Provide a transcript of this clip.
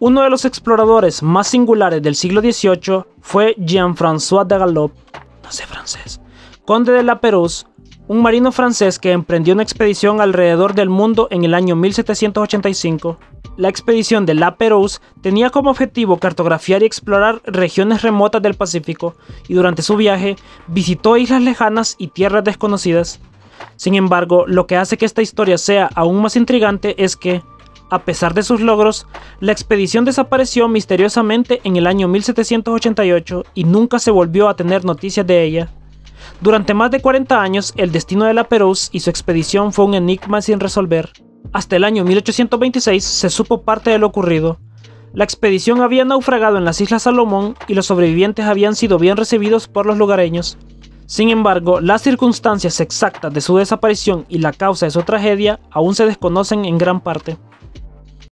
Uno de los exploradores más singulares del siglo XVIII fue Jean-François de no sé francés, conde de la Perouse, un marino francés que emprendió una expedición alrededor del mundo en el año 1785. La expedición de La Perouse tenía como objetivo cartografiar y explorar regiones remotas del Pacífico y durante su viaje visitó islas lejanas y tierras desconocidas. Sin embargo, lo que hace que esta historia sea aún más intrigante es que, a pesar de sus logros, la expedición desapareció misteriosamente en el año 1788 y nunca se volvió a tener noticias de ella. Durante más de 40 años, el destino de la Perouse y su expedición fue un enigma sin resolver. Hasta el año 1826 se supo parte de lo ocurrido. La expedición había naufragado en las Islas Salomón y los sobrevivientes habían sido bien recibidos por los lugareños. Sin embargo, las circunstancias exactas de su desaparición y la causa de su tragedia aún se desconocen en gran parte.